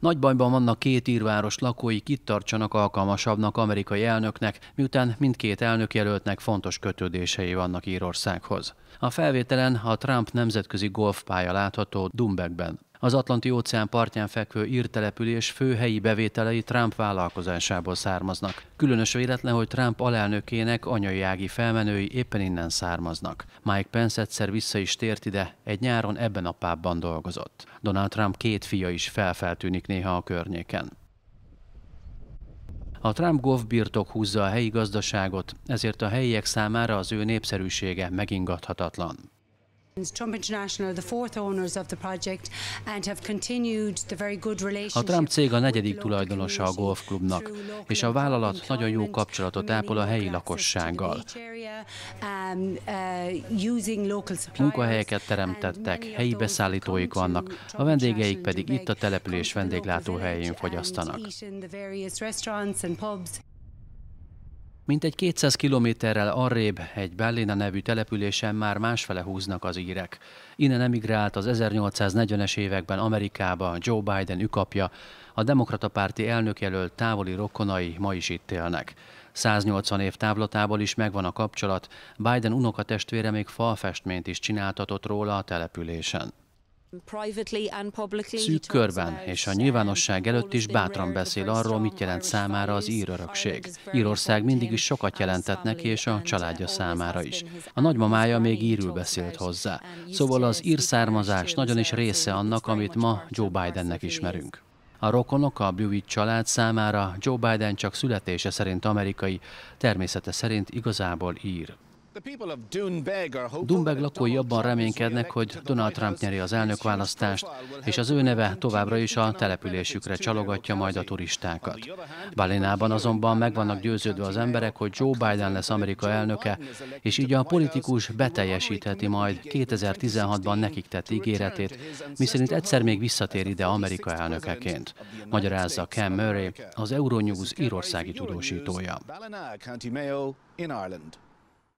Nagy bajban vannak két írváros lakói, kit tartsanak alkalmasabbnak amerikai elnöknek, miután mindkét elnök jelöltnek fontos kötődései vannak Írországhoz. A felvételen a Trump nemzetközi golfpálya látható Dumbekben. Az Atlanti óceán partján fekvő írtelepülés fő helyi bevételei Trump vállalkozásából származnak. Különös véletlen, hogy Trump alelnökének anyai ági felmenői éppen innen származnak. Mike Pence egyszer vissza is tért ide, egy nyáron ebben a pábban dolgozott. Donald Trump két fia is felfeltűnik néha a környéken. A Trump golf birtok húzza a helyi gazdaságot, ezért a helyiek számára az ő népszerűsége megingathatatlan. A Trump cég a negyedik tulajdonosa a golfklubnak, és a vállalat nagyon jó kapcsolatot ápol a helyi lakossággal. Um, uh, Munkahelyeket teremtettek, helyi beszállítóik vannak, a vendégeik pedig itt a település vendéglátóhelyén fogyasztanak. Mint egy 200 kilométerrel arrébb egy Bellina nevű településen már másfele húznak az írek. Innen emigrált az 1840-es években Amerikába Joe Biden ükapja, a demokrata párti elnökjelölt távoli rokonai ma is itt élnek. 180 év távlatából is megvan a kapcsolat, Biden unokatestvére még falfestményt is csináltatott róla a településen. Szűk körben és a nyilvánosság előtt is bátran beszél arról, mit jelent számára az ír örökség. Írország mindig is sokat jelentett neki és a családja számára is. A nagymamája még írül beszélt hozzá. Szóval az ír származás nagyon is része annak, amit ma Joe Bidennek ismerünk. A rokonok a Blewett család számára Joe Biden csak születése szerint amerikai, természete szerint igazából ír. Dunbeg lakói abban reménykednek, hogy Donald Trump nyeri az elnökválasztást, és az ő neve továbbra is a településükre csalogatja majd a turistákat. Balinában azonban meg vannak győződve az emberek, hogy Joe Biden lesz Amerika elnöke, és így a politikus beteljesítheti majd 2016-ban nekik tett ígéretét, miszerint egyszer még visszatér ide Amerika elnökeként, magyarázza Ken Murray, az Euronews írországi tudósítója. in Ireland.